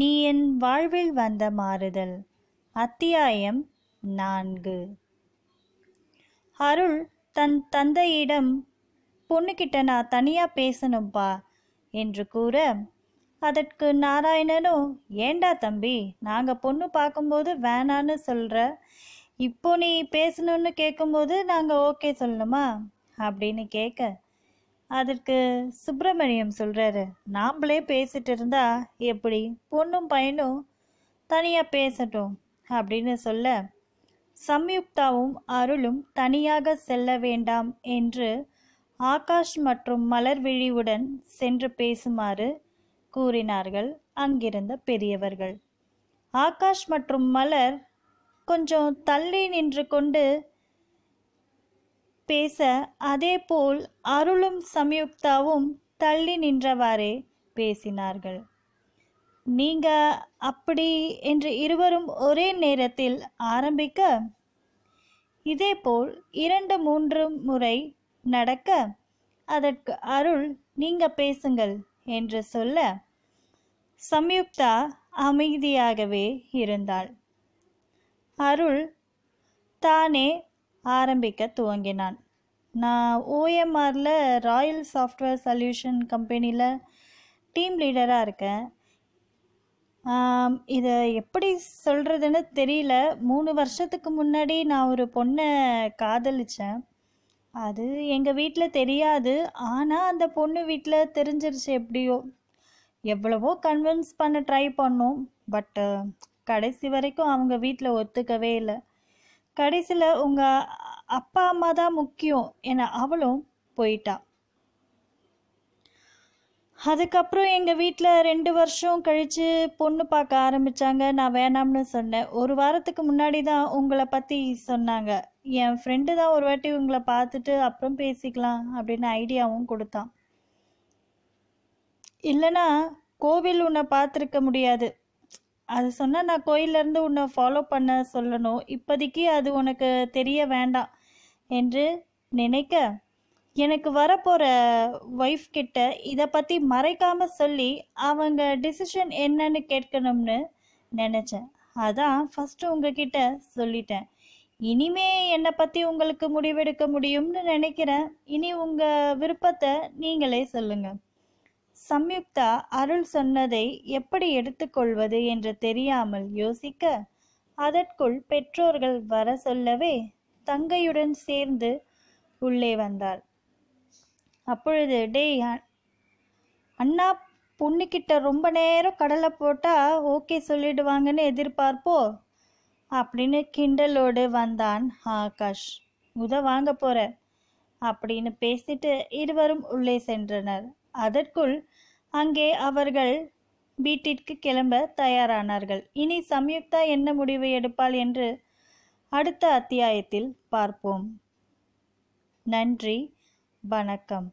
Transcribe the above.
நீ என் வாழ்வில் வந்த மாறுதல் அத்தியாயம் நான்கு அருள் தன் தந்தையிடம் பொண்ணுக்கிட்ட நான் தனியாக பேசணும்பா என்று கூற அதற்கு நாராயணனும் ஏண்டா தம்பி நாங்கள் பொண்ணு பார்க்கும்போது வேணான்னு சொல்ற இப்போ நீ பேசணும்னு கேட்கும்போது நாங்கள் ஓகே சொல்லணுமா அப்படின்னு கேட்க அதற்கு சுப்பிரமணியம் சொல்கிறாரு நாம்ளே பேசிட்டு இருந்தா எப்படி பொண்ணும் பையனும் தனியாக பேசட்டும் அப்படின்னு சொல்ல சம்யுக்தாவும் அருளும் தனியாக செல்ல வேண்டாம் என்று ஆகாஷ் மற்றும் விழிவுடன் சென்று பேசுமாறு கூறினார்கள் அங்கிருந்த பெரியவர்கள் ஆகாஷ் மற்றும் மலர் கொஞ்சம் தள்ளி நின்று கொண்டு பேச அதேபோல் அருளும் சம்யுக்தாவும் தள்ளி நின்றவாறே பேசினார்கள் நீங்க அப்படி என்று இருவரும் ஒரே நேரத்தில் ஆரம்பிக்க இதேபோல் இரண்டு மூன்று முறை நடக்க அதற்கு அருள் நீங்க பேசுங்கள் என்று சொல்ல சம்யுக்தா அமைதியாகவே இருந்தாள் அருள் தானே ஆரம்பிக்க துவங்கினான் நான் ஓஎம்ஆரில் ராயல் சாஃப்ட்வேர் சொல்யூஷன் கம்பெனியில் டீம் லீடராக இருக்கேன் இதை எப்படி சொல்கிறதுன்னு தெரியல மூணு வருஷத்துக்கு முன்னாடி நான் ஒரு பொண்ணை காதலித்தேன் அது எங்கள் வீட்டில் தெரியாது ஆனால் அந்த பொண்ணு வீட்டில் தெரிஞ்சிருச்சு எப்படியோ எவ்வளவோ கன்வின்ஸ் பண்ண ட்ரை பண்ணோம் பட்டு கடைசி வரைக்கும் அவங்க வீட்டில் ஒத்துக்கவே இல்லை கடைசியில் உங்கள் அப்பா அம்மா தான் முக்கியம் என அவளும் போயிட்டா அதுக்கப்புறம் எங்கள் வீட்டில் ரெண்டு வருஷம் கழித்து பொண்ணு பார்க்க ஆரம்பித்தாங்க நான் வேணாம்னு சொன்னேன் ஒரு வாரத்துக்கு முன்னாடி தான் உங்களை பற்றி சொன்னாங்க என் ஃப்ரெண்டு தான் ஒரு வாட்டி உங்களை பார்த்துட்டு அப்புறம் பேசிக்கலாம் அப்படின்னு ஐடியாவும் கொடுத்தான் இல்லைன்னா கோவில் உன்னை பார்த்துருக்க முடியாது அது சொன்னால் நான் கோயிலேருந்து உன்னை ஃபாலோ பண்ண சொல்லணும் இப்போதைக்கு அது உனக்கு தெரிய வேண்டாம் என்று நினைக்க எனக்கு வரப்போகிற ஒய்ஃப் கிட்ட இதை பற்றி மறைக்காம சொல்லி அவங்க டிசிஷன் என்னன்னு கேட்கணும்னு நினச்சேன் அதான் ஃபஸ்ட்டு உங்ககிட்ட சொல்லிட்டேன் இனிமே என்னை பற்றி உங்களுக்கு முடிவெடுக்க முடியும்னு நினைக்கிறேன் இனி உங்கள் விருப்பத்தை நீங்களே சொல்லுங்கள் சம்யுக்தா அருள் சொன்னதை எப்படி எடுத்துக்கொள்வது என்று தெரியாமல் யோசிக்க அதற்குள் பெற்றோர்கள் வர சொல்லவே தங்கையுடன் சேர்ந்து உள்ளே வந்தாள் அப்பொழுது டேய் அண்ணா பொண்ணுக்கிட்ட ரொம்ப நேரம் கடலை போட்டால் ஓகே சொல்லிடுவாங்கன்னு எதிர்பார்ப்போ அப்படின்னு கிண்டலோடு வந்தான் ஆகாஷ் உத வாங்க போற அப்படின்னு பேசிட்டு இருவரும் உள்ளே சென்றனர் அதற்குள் அங்கே அவர்கள் வீட்டிற்கு கிளம்ப தயாரானார்கள் இனி சம்யுக்தா என்ன முடிவு எடுப்பாள் என்று அடுத்த அத்தியாயத்தில் பார்ப்போம் நன்றி வணக்கம்